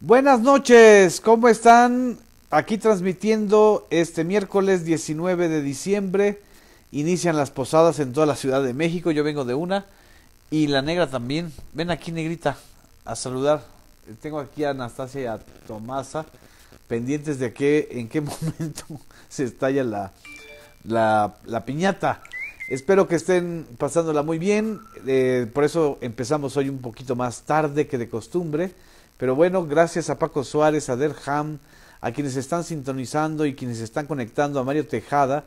Buenas noches, ¿cómo están? Aquí transmitiendo este miércoles 19 de diciembre. Inician las posadas en toda la Ciudad de México. Yo vengo de una. Y la negra también. Ven aquí, negrita, a saludar. Tengo aquí a Anastasia y a Tomasa pendientes de qué, en qué momento se estalla la, la, piñata. Espero que estén pasándola muy bien. Eh, por eso empezamos hoy un poquito más tarde que de costumbre pero bueno, gracias a Paco Suárez, a Derham, a quienes están sintonizando y quienes están conectando, a Mario Tejada,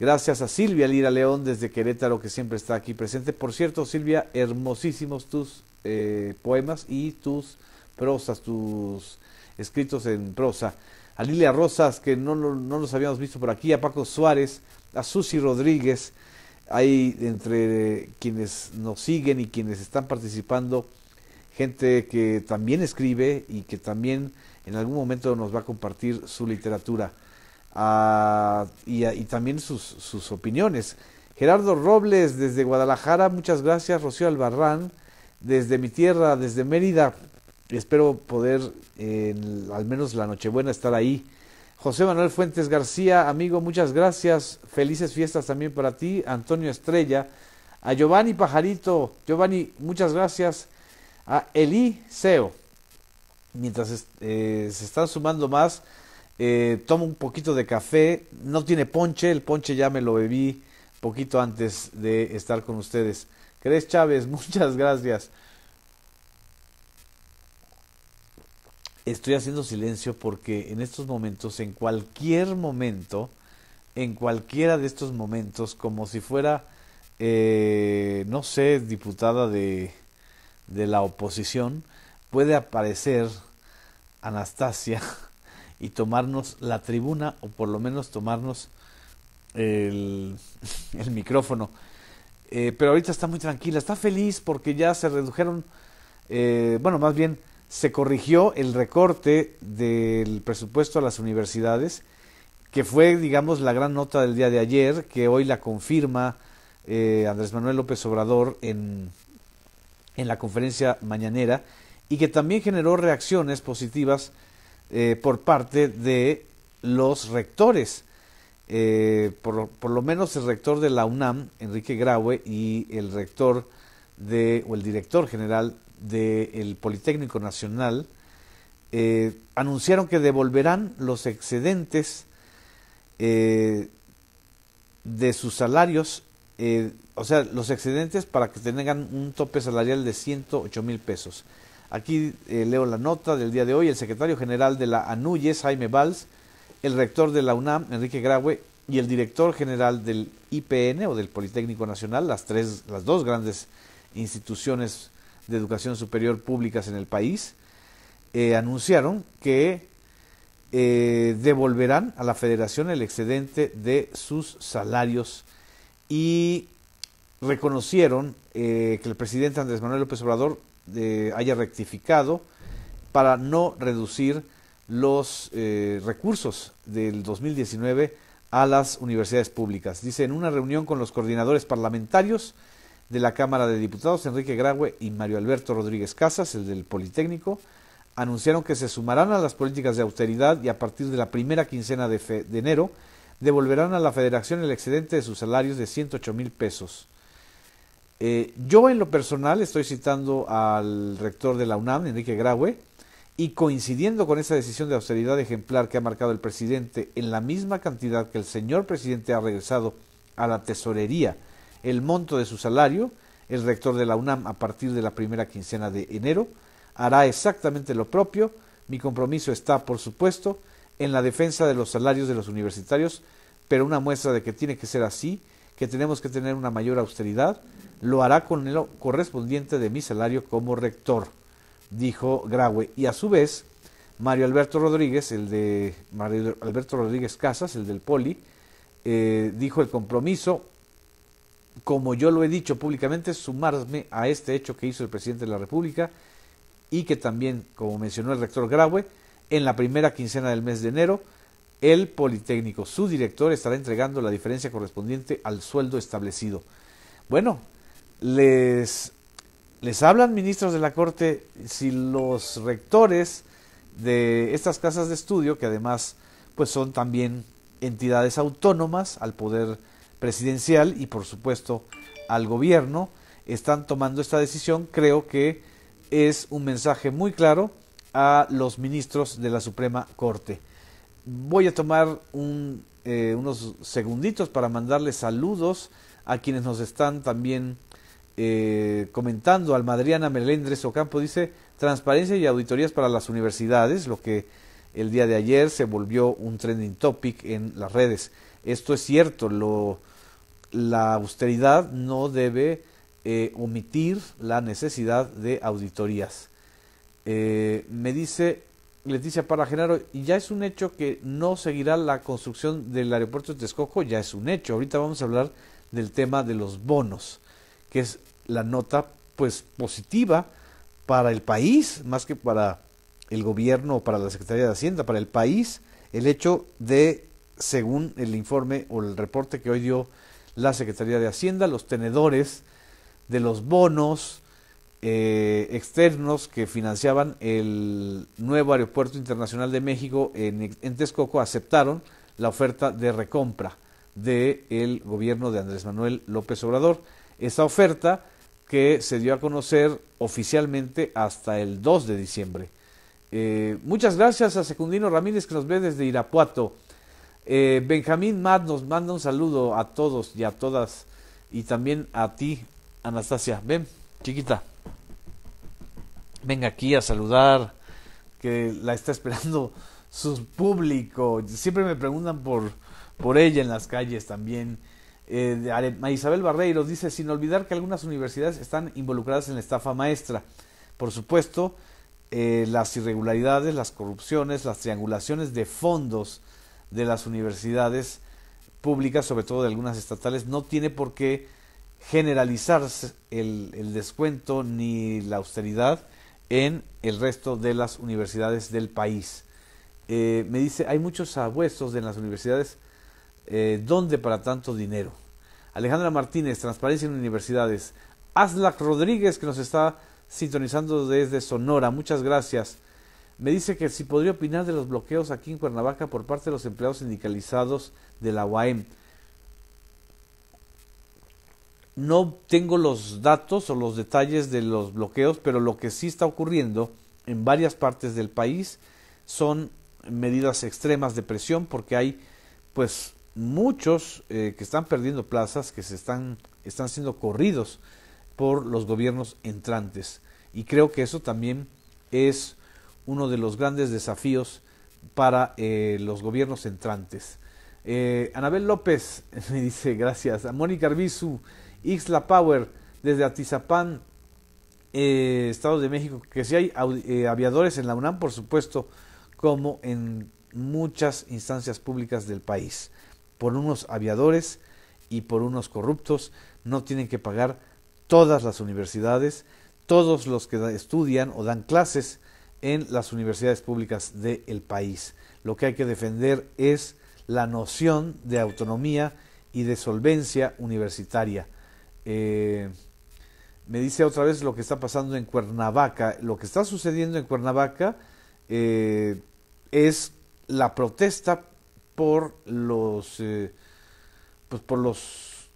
gracias a Silvia Lira León desde Querétaro, que siempre está aquí presente. Por cierto, Silvia, hermosísimos tus eh, poemas y tus prosas, tus escritos en prosa. A Lilia Rosas, que no, no, los habíamos visto por aquí, a Paco Suárez, a Susi Rodríguez, ahí entre quienes nos siguen y quienes están participando gente que también escribe y que también en algún momento nos va a compartir su literatura ah, ah, y, también sus, opiniones. Gerardo Robles desde Guadalajara, muchas gracias. Rocío Albarrán desde mi tierra, desde Mérida. Espero poder, al menos la Nochebuena, estar ahí. José Manuel Fuentes García, amigo, muchas gracias. Felices fiestas también para ti. Antonio Estrella. A Giovanni Pajarito. Giovanni, muchas gracias a Eliseo. Mientras eh, se están sumando más, eh, tomo un poquito de café. No tiene ponche, el ponche ya me lo bebí poquito antes de estar con ustedes. Cres Chávez, muchas gracias. Estoy haciendo silencio porque en estos momentos, en cualquier momento, en cualquiera de estos momentos, como si fuera, eh, no sé, diputada de, de la oposición, puede aparecer Anastasia y tomarnos la tribuna o por lo menos tomarnos el, el micrófono. Eh, pero ahorita está muy tranquila, está feliz porque ya se redujeron, eh, bueno, más bien se corrigió el recorte del presupuesto a las universidades, que fue, digamos, la gran nota del día de ayer, que hoy la confirma eh, Andrés Manuel López Obrador en, en la conferencia mañanera y que también generó reacciones positivas eh, por parte de los rectores, eh, por, lo menos el rector de la UNAM, Enrique Graue, y el rector de, o el director general del Politécnico Nacional, eh, anunciaron que devolverán los excedentes de sus salarios eh, o sea, los excedentes para que tengan un tope salarial de 108 mil pesos. Aquí eh, leo la nota del día de hoy. El secretario general de la ANUYES, Jaime Valls, el rector de la UNAM, Enrique Graue, y el director general del IPN o del Politécnico Nacional, las, tres, las dos grandes instituciones de educación superior públicas en el país, eh, anunciaron que devolverán a la federación el excedente de sus salarios y reconocieron eh, que el presidente Andrés Manuel López Obrador eh, haya rectificado para no reducir los eh, recursos del 2019 a las universidades públicas. Dice, en una reunión con los coordinadores parlamentarios de la Cámara de Diputados, Enrique Graue y Mario Alberto Rodríguez Casas, el del Politécnico, anunciaron que se sumarán a las políticas de austeridad y a partir de la primera quincena de, de enero, devolverán a la federación el excedente de sus salarios de 108 mil pesos. Eh, yo en lo personal estoy citando al rector de la UNAM, Enrique Graue, y coincidiendo con esa decisión de austeridad ejemplar que ha marcado el presidente en la misma cantidad que el señor presidente ha regresado a la tesorería el monto de su salario, el rector de la UNAM a partir de la primera quincena de enero hará exactamente lo propio. Mi compromiso está, por supuesto, en la defensa de los salarios de los universitarios, pero una muestra de que tiene que ser así, que tenemos que tener una mayor austeridad, lo hará con el correspondiente de mi salario como rector, dijo Graue. Y a su vez, Mario Alberto Rodríguez, el de Mario Alberto Rodríguez Casas, el del Poli, eh, dijo el compromiso, como yo lo he dicho públicamente, sumarme a este hecho que hizo el presidente de la República y que también, como mencionó el rector Graue, en la primera quincena del mes de enero, el Politécnico, su director, estará entregando la diferencia correspondiente al sueldo establecido. Bueno, les, les hablan ministros de la Corte si los rectores de estas casas de estudio, que además pues son también entidades autónomas al poder presidencial y por supuesto al gobierno, están tomando esta decisión, creo que es un mensaje muy claro a los ministros de la Suprema Corte. Voy a tomar eh, unos segunditos para mandarles saludos a quienes nos están también eh, comentando. Almadriana Melendres Ocampo dice transparencia y auditorías para las universidades, lo que el día de ayer se volvió un trending topic en las redes. Esto es cierto, la austeridad no debe eh, omitir la necesidad de auditorías. Eh, me dice Leticia Parra Genaro, y ya es un hecho que no seguirá la construcción del aeropuerto de Texcoco, ya es un hecho. Ahorita vamos a hablar del tema de los bonos, que es la nota pues positiva para el país, más que para el gobierno o para la Secretaría de Hacienda, para el país, el hecho de, según el informe o el reporte que hoy dio la Secretaría de Hacienda, los tenedores de los bonos eh, externos que financiaban el nuevo aeropuerto internacional de México en, Texcoco aceptaron la oferta de recompra del el gobierno de Andrés Manuel López Obrador. Esta oferta que se dio a conocer oficialmente hasta el 2 de diciembre. Eh, muchas gracias a Secundino Ramírez que nos ve desde Irapuato. Eh, Benjamín Mat nos manda un saludo a todos y a todas y también a ti, Anastasia. Ven, chiquita venga aquí a saludar, que la está esperando su público. Siempre me preguntan por, por ella en las calles también. Eh, Isabel Barreiro dice, sin olvidar que algunas universidades están involucradas en la estafa maestra. Por supuesto, eh, las irregularidades, las corrupciones, las triangulaciones de fondos de las universidades públicas, sobre todo de algunas estatales, no tiene por qué generalizarse el, el descuento ni la austeridad en el resto de las universidades del país. Eh, me dice, hay muchos abuesos en las universidades, eh, ¿dónde para tanto dinero? Alejandra Martínez, Transparencia en Universidades. Aslac Rodríguez, que nos está sintonizando desde Sonora, muchas gracias. Me dice que si podría opinar de los bloqueos aquí en Cuernavaca por parte de los empleados sindicalizados de la UAM. No tengo los datos o los detalles de los bloqueos, pero lo que sí está ocurriendo en varias partes del país son medidas extremas de presión porque hay pues muchos eh, que están perdiendo plazas, que se están, están siendo corridos por los gobiernos entrantes. Y creo que eso también es uno de los grandes desafíos para eh, los gobiernos entrantes. Eh, Anabel López me dice gracias. A Mónica Arbizu Isla Power desde Atizapán, eh, Estado de México, que si hay eh, aviadores en la UNAM, por supuesto, como en muchas instancias públicas del país. Por unos aviadores y por unos corruptos no tienen que pagar todas las universidades, todos los que estudian o dan clases en las universidades públicas del país. Lo que hay que defender es la noción de autonomía y de solvencia universitaria. Eh, me dice otra vez lo que está pasando en Cuernavaca. Lo que está sucediendo en Cuernavaca eh, es la protesta por los, eh, pues por los,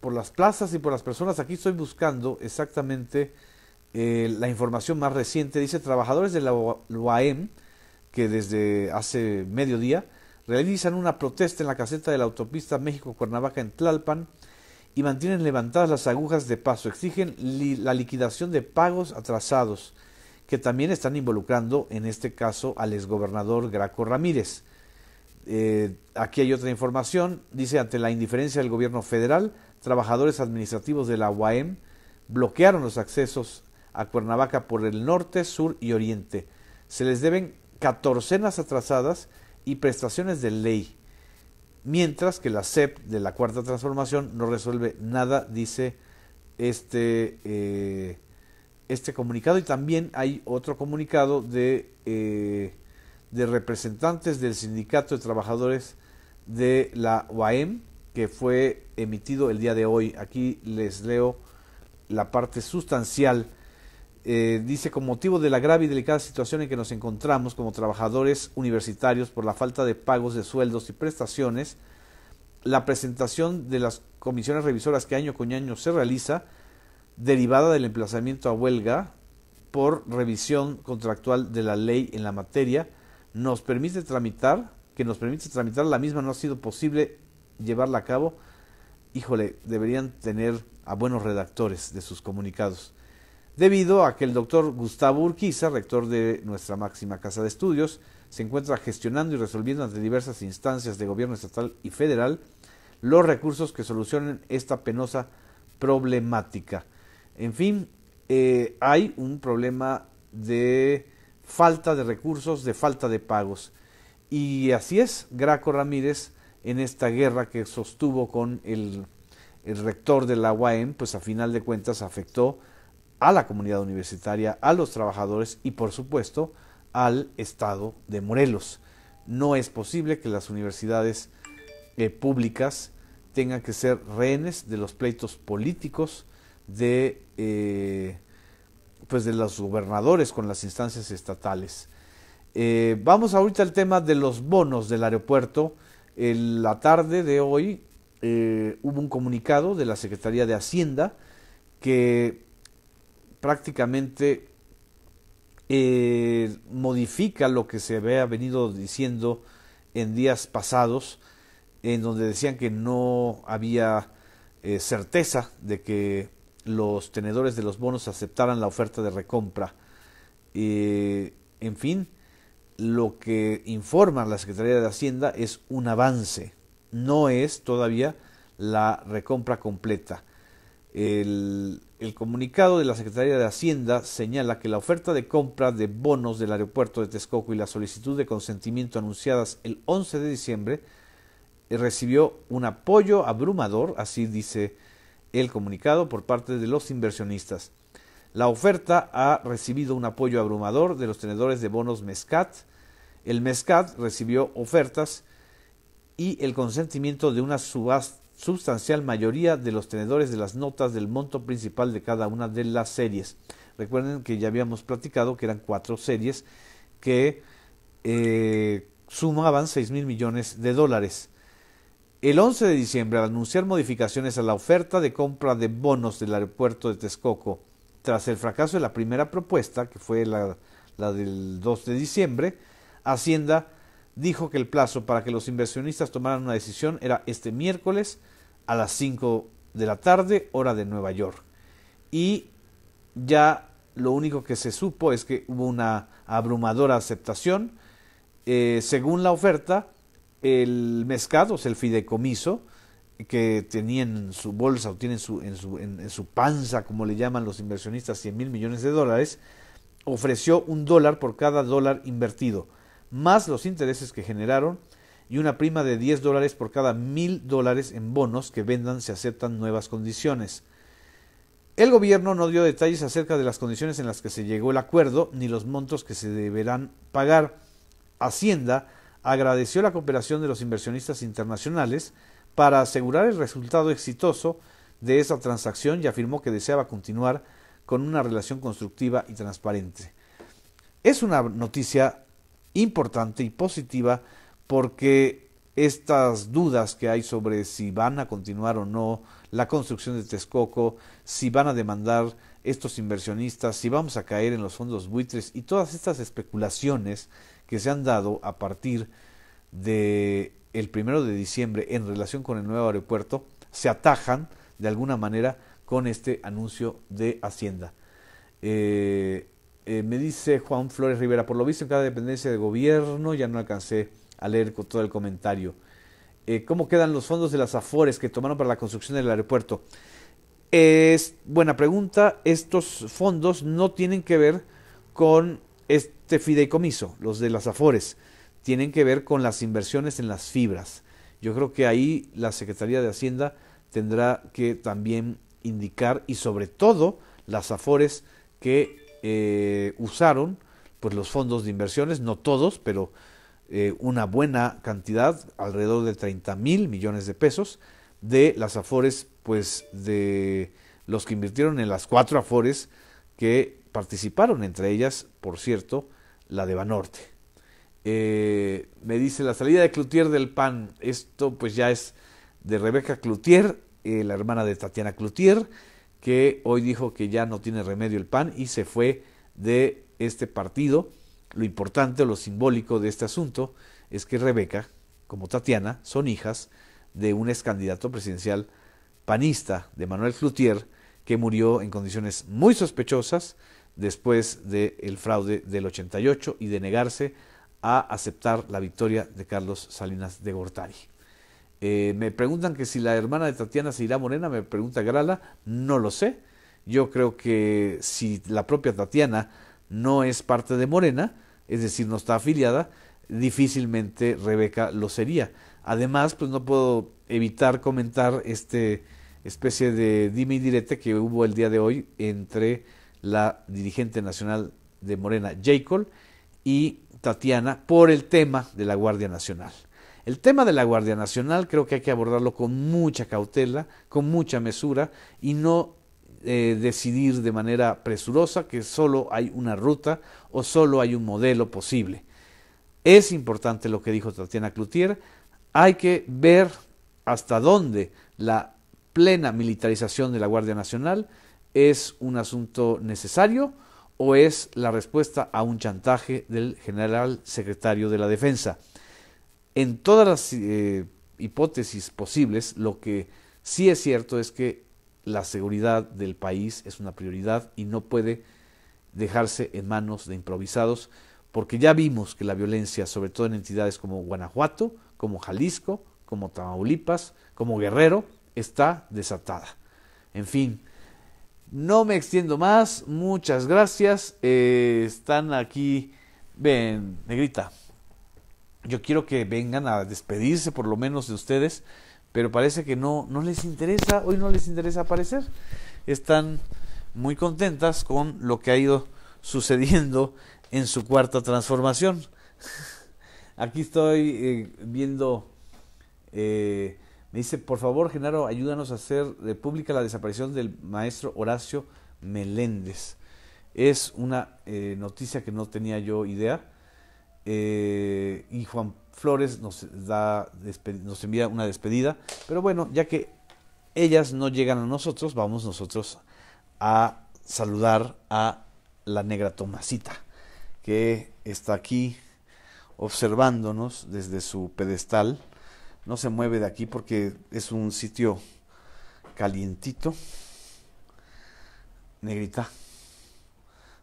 por las plazas y por las personas. Aquí estoy buscando exactamente la información más reciente. Dice trabajadores de la UAM que desde hace mediodía realizan una protesta en la caseta de la autopista México Cuernavaca en Tlalpan y mantienen levantadas las agujas de paso. Exigen la liquidación de pagos atrasados, que también están involucrando, en este caso, al exgobernador Graco Ramírez. Eh, aquí hay otra información. Dice, ante la indiferencia del gobierno federal, trabajadores administrativos de la UAM bloquearon los accesos a Cuernavaca por el norte, sur y oriente. Se les deben catorcenas atrasadas y prestaciones de ley mientras que la CEP de la Cuarta Transformación no resuelve nada, dice este, eh, este comunicado. Y también hay otro comunicado de, eh, de representantes del Sindicato de Trabajadores de la UAM e que fue emitido el día de hoy. Aquí les leo la parte sustancial eh, dice, con motivo de la grave y delicada situación en que nos encontramos como trabajadores universitarios por la falta de pagos de sueldos y prestaciones, la presentación de las comisiones revisoras que año con año se realiza, derivada del emplazamiento a huelga por revisión contractual de la ley en la materia, nos permite tramitar, que nos permite tramitar la misma, no ha sido posible llevarla a cabo. Híjole, deberían tener a buenos redactores de sus comunicados debido a que el doctor Gustavo Urquiza, rector de nuestra máxima casa de estudios, se encuentra gestionando y resolviendo ante diversas instancias de gobierno estatal y federal los recursos que solucionen esta penosa problemática. En fin, eh, hay un problema de falta de recursos, de falta de pagos. Y así es Graco Ramírez en esta guerra que sostuvo con el, rector de la UAEM pues a final de cuentas afectó a la comunidad universitaria, a los trabajadores y por supuesto al Estado de Morelos. No es posible que las universidades eh, públicas tengan que ser rehenes de los pleitos políticos de, eh, pues de los gobernadores con las instancias estatales. Eh, vamos ahorita al tema de los bonos del aeropuerto. En la tarde de hoy hubo un comunicado de la Secretaría de Hacienda que prácticamente eh, modifica lo que se había venido diciendo en días pasados, en donde decían que no había eh, certeza de que los tenedores de los bonos aceptaran la oferta de recompra. y eh, en fin, lo que informa la Secretaría de Hacienda es un avance, no es todavía la recompra completa. El, el comunicado de la Secretaría de Hacienda señala que la oferta de compra de bonos del aeropuerto de Texcoco y la solicitud de consentimiento anunciadas el 11 de diciembre eh, recibió un apoyo abrumador, así dice el comunicado, por parte de los inversionistas. La oferta ha recibido un apoyo abrumador de los tenedores de bonos MESCAT. El MESCAT recibió ofertas y el consentimiento de una subasta substancial mayoría de los tenedores de las notas del monto principal de cada una de las series. Recuerden que ya habíamos platicado que eran cuatro series que eh, sumaban 6 mil millones de dólares. El 11 de diciembre, al anunciar modificaciones a la oferta de compra de bonos del aeropuerto de Texcoco, tras el fracaso de la primera propuesta, que fue la, la del 2 de diciembre, Hacienda dijo que el plazo para que los inversionistas tomaran una decisión era este miércoles a las 5 de la tarde, hora de Nueva York. Y ya lo único que se supo es que hubo una abrumadora aceptación. Eh, según la oferta, el mezcado, o sea, el fideicomiso, que tenían en su bolsa o tienen en, su, en, su panza, como le llaman los inversionistas, 100 mil millones de dólares, ofreció un dólar por cada dólar invertido más los intereses que generaron y una prima de 10 dólares por cada mil dólares en bonos que vendan si aceptan nuevas condiciones. El gobierno no dio detalles acerca de las condiciones en las que se llegó el acuerdo ni los montos que se deberán pagar. Hacienda agradeció la cooperación de los inversionistas internacionales para asegurar el resultado exitoso de esa transacción y afirmó que deseaba continuar con una relación constructiva y transparente. Es una noticia importante y positiva porque estas dudas que hay sobre si van a continuar o no la construcción de Texcoco, si van a demandar estos inversionistas, si vamos a caer en los fondos buitres y todas estas especulaciones que se han dado a partir de el primero de diciembre en relación con el nuevo aeropuerto se atajan de alguna manera con este anuncio de Hacienda. Eh, eh, me dice Juan Flores Rivera, por lo visto en cada dependencia de gobierno ya no alcancé a leer todo el comentario. Eh, ¿Cómo quedan los fondos de las AFORES que tomaron para la construcción del aeropuerto? Es buena pregunta. Estos fondos no tienen que ver con este fideicomiso, los de las AFORES. Tienen que ver con las inversiones en las fibras. Yo creo que ahí la Secretaría de Hacienda tendrá que también indicar y sobre todo las AFORES que eh, usaron pues los fondos de inversiones, no todos, pero eh, una buena cantidad, alrededor de 30 mil millones de pesos, de las afores, pues de los que invirtieron en las cuatro afores que participaron, entre ellas, por cierto, la de Banorte. Eh, me dice la salida de Cloutier del PAN, esto pues ya es de Rebeca Cloutier, la hermana de Tatiana Cloutier, que hoy dijo que ya no tiene remedio el PAN y se fue de este partido. Lo importante, lo simbólico de este asunto es que Rebeca, como Tatiana, son hijas de un ex candidato presidencial panista, de Manuel Flutier, que murió en condiciones muy sospechosas después del fraude del 88 y de negarse a aceptar la victoria de Carlos Salinas de Gortari. Eh, me preguntan que si la hermana de Tatiana se irá morena, me pregunta Grala, no lo sé. Yo creo que si la propia Tatiana no es parte de Morena, es decir, no está afiliada, difícilmente Rebeca lo sería. Además, pues no puedo evitar comentar este especie de dime y direte que hubo el día de hoy entre la dirigente nacional de Morena, Jacob, y Tatiana por el tema de la Guardia Nacional. El tema de la Guardia Nacional creo que hay que abordarlo con mucha cautela, con mucha mesura y no eh, decidir de manera presurosa que solo hay una ruta o solo hay un modelo posible. Es importante lo que dijo Tatiana Cloutier, hay que ver hasta dónde la plena militarización de la Guardia Nacional es un asunto necesario o es la respuesta a un chantaje del general secretario de la Defensa. En todas las eh, hipótesis posibles, lo que sí es cierto es que la seguridad del país es una prioridad y no puede dejarse en manos de improvisados, porque ya vimos que la violencia, sobre todo en entidades como Guanajuato, como Jalisco, como Tamaulipas, como Guerrero, está desatada. En fin, no me extiendo más, muchas gracias. Eh, están aquí, ven, negrita yo quiero que vengan a despedirse por lo menos de ustedes, pero parece que no, no les interesa, hoy no les interesa aparecer. Están muy contentas con lo que ha ido sucediendo en su cuarta transformación. Aquí estoy eh, viendo, eh, me dice, por favor, Genaro, ayúdanos a hacer de pública la desaparición del maestro Horacio Meléndez. Es una eh, noticia que no tenía yo idea eh, y Juan Flores nos, da, nos envía una despedida. Pero bueno, ya que ellas no llegan a nosotros, vamos nosotros a saludar a la negra Tomasita, que está aquí observándonos desde su pedestal. No se mueve de aquí porque es un sitio calientito. Negrita,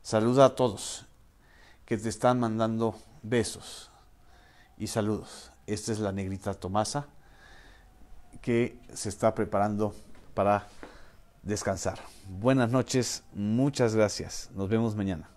saluda a todos que te están mandando besos y saludos. Esta es la negrita Tomasa que se está preparando para descansar. Buenas noches, muchas gracias. Nos vemos mañana.